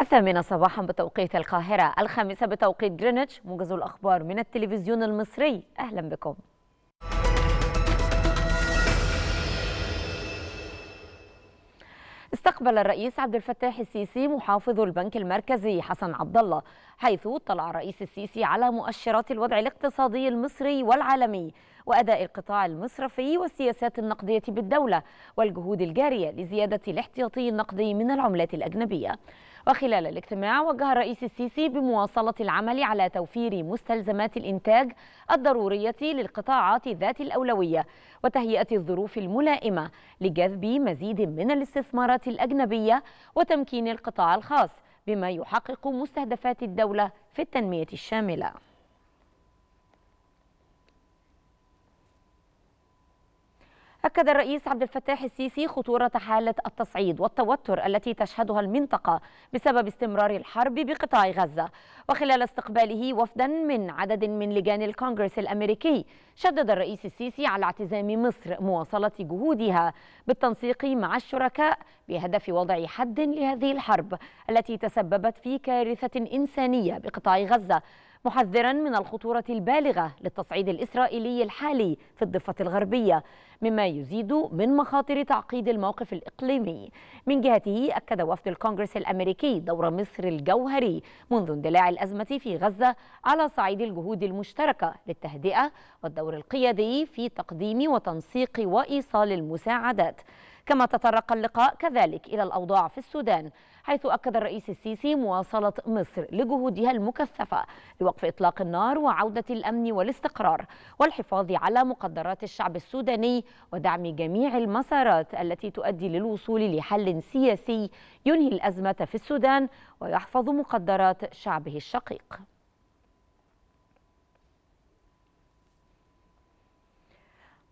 الثامنة صباحا بتوقيت القاهرة الخامسة بتوقيت جرينتش موجز الأخبار من التلفزيون المصري أهلا بكم استقبل الرئيس عبد الفتاح السيسي محافظ البنك المركزي حسن عبد الله حيث اطلع الرئيس السيسي على مؤشرات الوضع الاقتصادي المصري والعالمي وأداء القطاع المصرفي والسياسات النقدية بالدولة والجهود الجارية لزيادة الاحتياطي النقدي من العملات الأجنبية وخلال الاجتماع وجه الرئيس السيسي بمواصلة العمل على توفير مستلزمات الإنتاج الضرورية للقطاعات ذات الأولوية وتهيئة الظروف الملائمة لجذب مزيد من الاستثمارات الأجنبية وتمكين القطاع الخاص بما يحقق مستهدفات الدولة في التنمية الشاملة أكد الرئيس عبد الفتاح السيسي خطورة حالة التصعيد والتوتر التي تشهدها المنطقة بسبب استمرار الحرب بقطاع غزة وخلال استقباله وفدا من عدد من لجان الكونغرس الأمريكي شدد الرئيس السيسي على اعتزام مصر مواصلة جهودها بالتنسيق مع الشركاء بهدف وضع حد لهذه الحرب التي تسببت في كارثة إنسانية بقطاع غزة محذرا من الخطورة البالغة للتصعيد الإسرائيلي الحالي في الضفة الغربية مما يزيد من مخاطر تعقيد الموقف الإقليمي من جهته أكد وفد الكونغرس الأمريكي دور مصر الجوهري منذ اندلاع الأزمة في غزة على صعيد الجهود المشتركة للتهدئة والدور القيادي في تقديم وتنسيق وإيصال المساعدات كما تطرق اللقاء كذلك إلى الأوضاع في السودان حيث أكد الرئيس السيسي مواصلة مصر لجهودها المكثفة لوقف إطلاق النار وعودة الأمن والاستقرار والحفاظ على مقدرات الشعب السوداني ودعم جميع المسارات التي تؤدي للوصول لحل سياسي ينهي الأزمة في السودان ويحفظ مقدرات شعبه الشقيق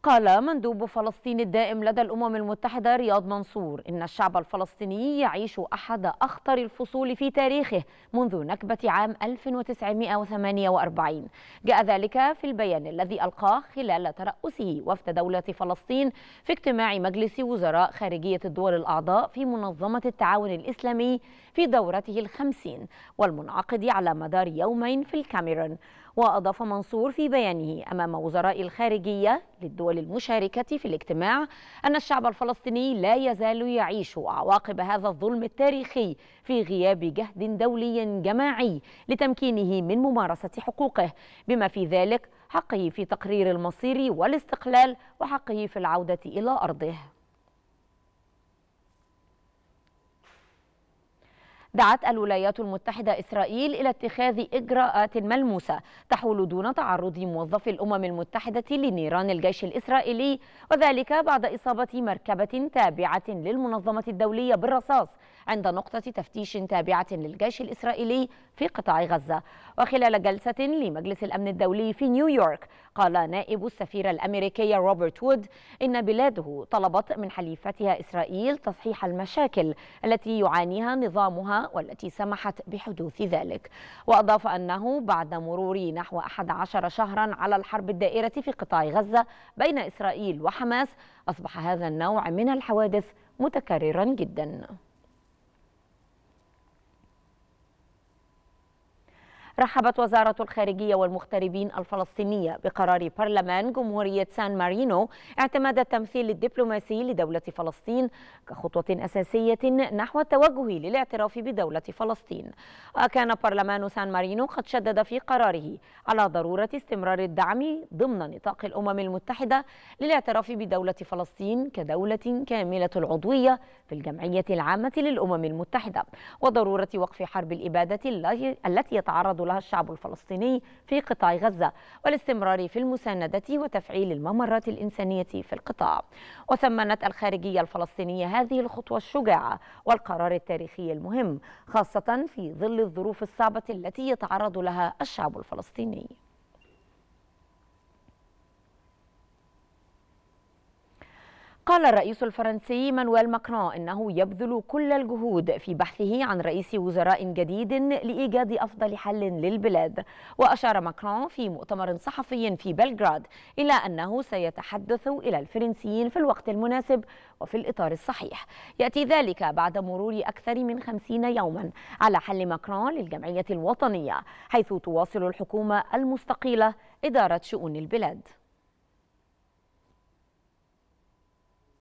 قال مندوب فلسطين الدائم لدى الأمم المتحدة رياض منصور إن الشعب الفلسطيني يعيش أحد أخطر الفصول في تاريخه منذ نكبة عام 1948 جاء ذلك في البيان الذي ألقاه خلال ترأسه وفد دولة فلسطين في اجتماع مجلس وزراء خارجية الدول الأعضاء في منظمة التعاون الإسلامي في دورته الخمسين والمنعقد على مدار يومين في الكاميرون وأضاف منصور في بيانه أمام وزراء الخارجية للدول المشاركة في الاجتماع أن الشعب الفلسطيني لا يزال يعيش عواقب هذا الظلم التاريخي في غياب جهد دولي جماعي لتمكينه من ممارسة حقوقه بما في ذلك حقه في تقرير المصير والاستقلال وحقه في العودة إلى أرضه دعت الولايات المتحدة إسرائيل إلى اتخاذ إجراءات ملموسة تحول دون تعرض موظفي الأمم المتحدة لنيران الجيش الإسرائيلي وذلك بعد إصابة مركبة تابعة للمنظمة الدولية بالرصاص عند نقطة تفتيش تابعة للجيش الإسرائيلي في قطاع غزة وخلال جلسة لمجلس الأمن الدولي في نيويورك قال نائب السفير الأمريكي روبرت وود إن بلاده طلبت من حليفتها إسرائيل تصحيح المشاكل التي يعانيها نظامها والتي سمحت بحدوث ذلك وأضاف أنه بعد مرور نحو 11 شهرا على الحرب الدائرة في قطاع غزة بين إسرائيل وحماس أصبح هذا النوع من الحوادث متكررا جداً رحبت وزارة الخارجية والمغتربين الفلسطينية بقرار برلمان جمهورية سان مارينو اعتماد التمثيل الدبلوماسي لدولة فلسطين كخطوة أساسية نحو التوجه للاعتراف بدولة فلسطين وكان برلمان سان مارينو قد شدد في قراره على ضرورة استمرار الدعم ضمن نطاق الأمم المتحدة للاعتراف بدولة فلسطين كدولة كاملة العضوية في الجمعية العامة للأمم المتحدة وضرورة وقف حرب الإبادة التي يتعرض لها الشعب الفلسطيني في قطاع غزة والاستمرار في المساندة وتفعيل الممرات الإنسانية في القطاع وثمنت الخارجية الفلسطينية هذه الخطوة الشجاعة والقرار التاريخي المهم خاصة في ظل الظروف الصعبة التي يتعرض لها الشعب الفلسطيني قال الرئيس الفرنسي مانويل ماكرون انه يبذل كل الجهود في بحثه عن رئيس وزراء جديد لايجاد افضل حل للبلاد واشار ماكرون في مؤتمر صحفي في بلغراد الى انه سيتحدث الى الفرنسيين في الوقت المناسب وفي الاطار الصحيح ياتي ذلك بعد مرور اكثر من خمسين يوما على حل ماكرون للجمعيه الوطنيه حيث تواصل الحكومه المستقيله اداره شؤون البلاد